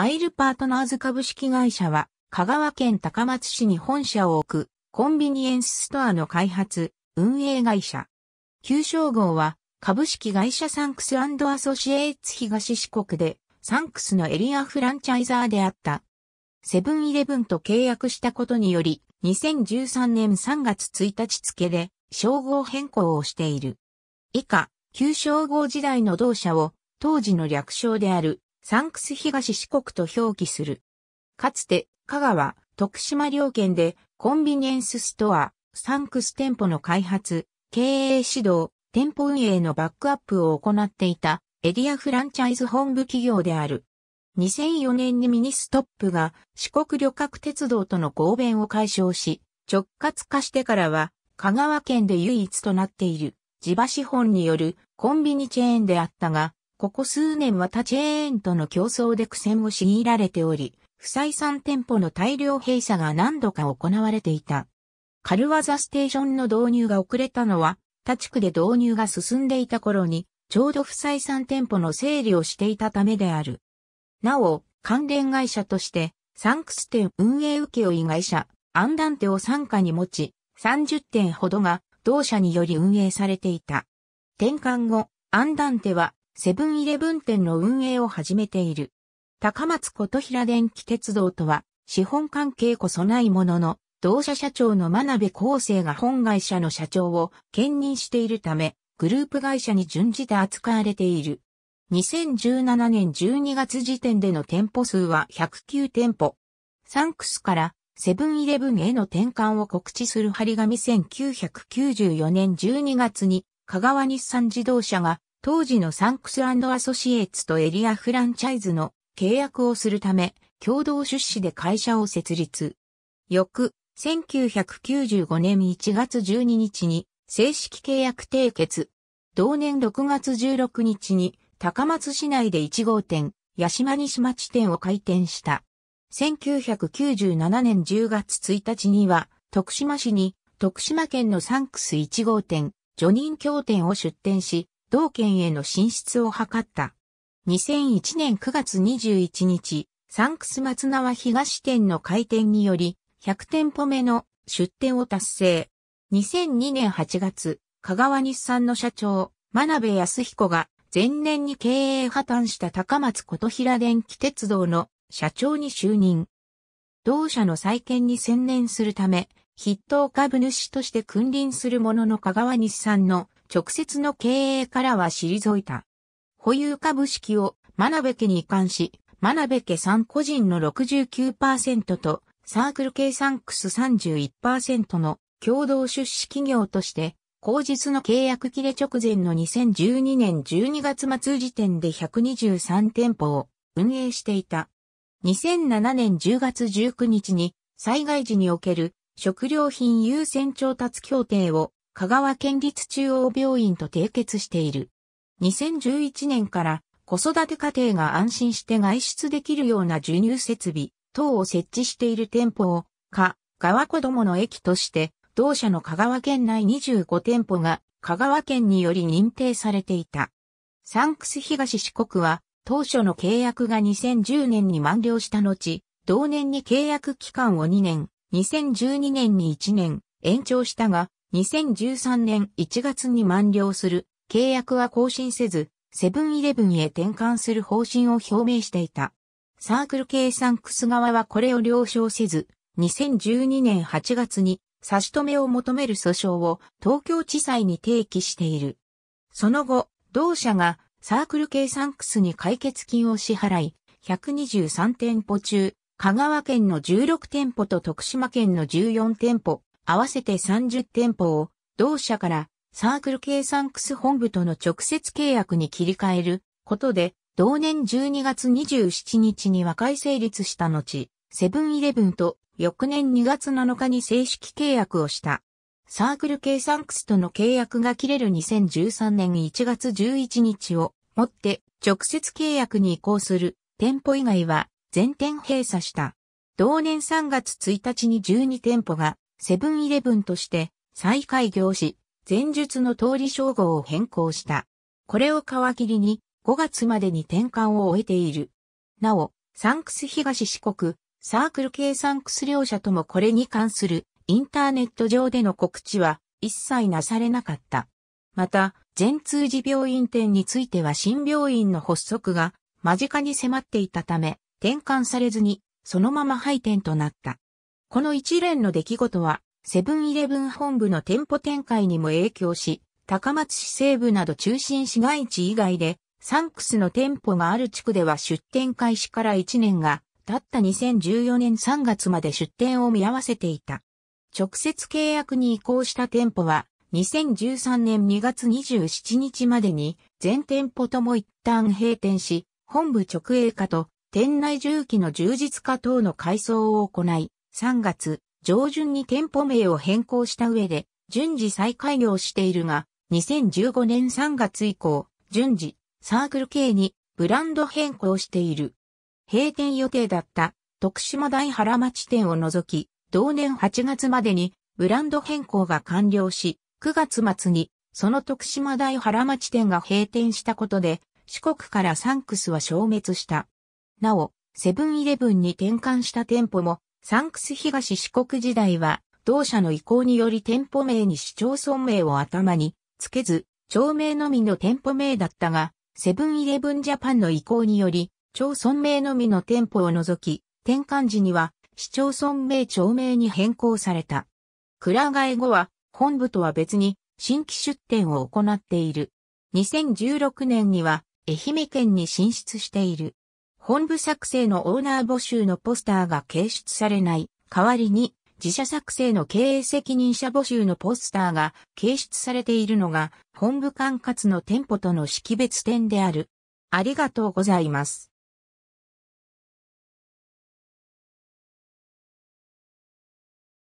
アイルパートナーズ株式会社は、香川県高松市に本社を置く、コンビニエンスストアの開発、運営会社。旧称号は、株式会社サンクスアソシエイツ東四国で、サンクスのエリアフランチャイザーであった。セブンイレブンと契約したことにより、2013年3月1日付で、称号変更をしている。以下、旧称号時代の同社を、当時の略称である、サンクス東四国と表記する。かつて、香川、徳島両県でコンビニエンスストア、サンクス店舗の開発、経営指導、店舗運営のバックアップを行っていたエリアフランチャイズ本部企業である。2004年にミニストップが四国旅客鉄道との合弁を解消し、直轄化してからは香川県で唯一となっている地場資本によるコンビニチェーンであったが、ここ数年は他チェーンとの競争で苦戦を強いられており、不採算店舗の大量閉鎖が何度か行われていた。カルワザステーションの導入が遅れたのは、他地区で導入が進んでいた頃に、ちょうど不採算店舗の整理をしていたためである。なお、関連会社として、サンクス店運営請負会社、アンダンテを傘下に持ち、30店ほどが同社により運営されていた。転換後、アンダンテはセブンイレブン店の運営を始めている。高松琴平電気鉄道とは、資本関係こそないものの、同社社長の真鍋厚生が本会社の社長を兼任しているため、グループ会社に準じて扱われている。2017年12月時点での店舗数は109店舗。サンクスからセブンイレブンへの転換を告知する張り紙1994年12月に香川日産自動車が当時のサンクスアソシエーツとエリアフランチャイズの契約をするため、共同出資で会社を設立。翌、1995年1月12日に正式契約締結。同年6月16日に高松市内で1号店、八島西町店を開店した。1997年10月1日には、徳島市に徳島県のサンクス1号店、ジョニン協店を出店し、同県への進出を図った。2001年9月21日、サンクス松縄東店の開店により、100店舗目の出店を達成。2002年8月、香川日産の社長、真鍋康彦が前年に経営破綻した高松琴平電気鉄道の社長に就任。同社の再建に専念するため、筆頭株主として君臨するものの香川日産の直接の経営からは退いた。保有株式を真鍋家に移管し、真鍋家さん個人の69%と、サークル系サンクス31%の共同出資企業として、後日の契約切れ直前の2012年12月末時点で123店舗を運営していた。2007年10月19日に災害時における食料品優先調達協定を香川県立中央病院と締結している。2011年から子育て家庭が安心して外出できるような授乳設備等を設置している店舗を、か、川子どもの駅として、同社の香川県内25店舗が香川県により認定されていた。サンクス東四国は当初の契約が2010年に満了した後、同年に契約期間を2年、2012年に1年延長したが、2013年1月に満了する契約は更新せず、セブンイレブンへ転換する方針を表明していた。サークル系サンクス側はこれを了承せず、2012年8月に差し止めを求める訴訟を東京地裁に提起している。その後、同社がサークル系サンクスに解決金を支払い、123店舗中、香川県の16店舗と徳島県の14店舗、合わせて30店舗を、同社からサークル系サンクス本部との直接契約に切り替えることで、同年12月27日に和解成立した後、セブンイレブンと翌年2月7日に正式契約をした。サークル系サンクスとの契約が切れる2013年1月11日をもって直接契約に移行する店舗以外は全店閉鎖した。同年3月1日に12店舗がセブンイレブンとして再開業し、前述の通り称号を変更した。これを皮切りに5月までに転換を終えている。なお、サンクス東四国、サークル系サンクス両社ともこれに関するインターネット上での告知は一切なされなかった。また、全通寺病院店については新病院の発足が間近に迫っていたため、転換されずにそのまま廃店となった。この一連の出来事は、セブンイレブン本部の店舗展開にも影響し、高松市西部など中心市街地以外で、サンクスの店舗がある地区では出店開始から1年が、たった2014年3月まで出店を見合わせていた。直接契約に移行した店舗は、2013年2月27日までに全店舗とも一旦閉店し、本部直営化と店内重機の充実化等の改装を行い、3月上旬に店舗名を変更した上で、順次再開業しているが、2015年3月以降、順次、サークル系にブランド変更している。閉店予定だった徳島大原町店を除き、同年8月までにブランド変更が完了し、9月末にその徳島大原町店が閉店したことで、四国からサンクスは消滅した。なお、セブンイレブンに転換した店舗もサンクス東四国時代は、同社の意向により店舗名に市町村名を頭につけず、町名のみの店舗名だったが、セブンイレブンジャパンの意向により、町村名のみの店舗を除き、転換時には市町村名町名に変更された。蔵替え後は、本部とは別に新規出店を行っている。2016年には愛媛県に進出している。本部作成のオーナー募集のポスターが掲出されない。代わりに、自社作成の経営責任者募集のポスターが掲出されているのが、本部管轄の店舗との識別点である。ありがとうございます。